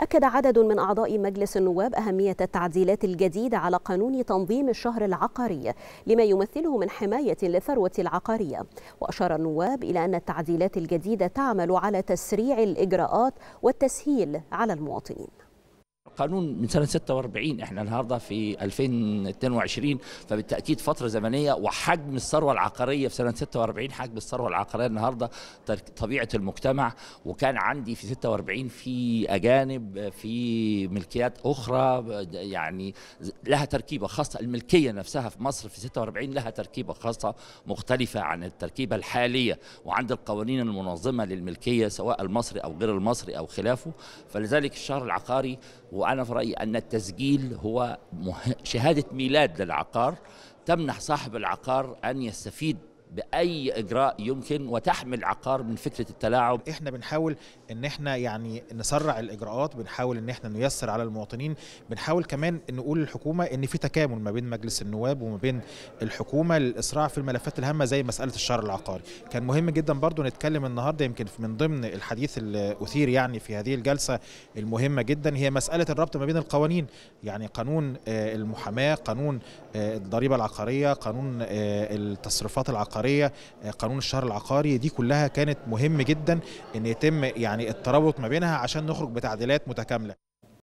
أكد عدد من أعضاء مجلس النواب أهمية التعديلات الجديدة على قانون تنظيم الشهر العقاري لما يمثله من حماية للثروة العقارية وأشار النواب إلى أن التعديلات الجديدة تعمل على تسريع الإجراءات والتسهيل على المواطنين القانون من سنه 46 احنا النهارده في 2022 فبالتاكيد فتره زمنيه وحجم الثروه العقاريه في سنه 46 حجم الثروه العقاريه النهارده طبيعه المجتمع وكان عندي في 46 في اجانب في ملكيات اخرى يعني لها تركيبه خاصه الملكيه نفسها في مصر في 46 لها تركيبه خاصه مختلفه عن التركيبه الحاليه وعند القوانين المنظمه للملكيه سواء المصري او غير المصري او خلافه فلذلك الشهر العقاري وأنا في رأيي أن التسجيل هو شهادة ميلاد للعقار تمنح صاحب العقار أن يستفيد باي اجراء يمكن وتحمي العقار من فكره التلاعب احنا بنحاول ان احنا يعني نسرع الاجراءات بنحاول ان احنا نيسر على المواطنين بنحاول كمان نقول للحكومه ان في تكامل ما بين مجلس النواب وما بين الحكومه للاسراع في الملفات الهامه زي مساله الشهر العقاري كان مهم جدا برضو نتكلم النهارده يمكن من ضمن الحديث اللي اثير يعني في هذه الجلسه المهمه جدا هي مساله الربط ما بين القوانين يعني قانون آه، المحاماه قانون آه، الضريبه العقاريه قانون آه، التصريفات العقاريه العقاريه آه، قانون الشهر العقاري دي كلها كانت مهم جدا ان يتم يعني الترابط ما بينها عشان نخرج بتعديلات متكامله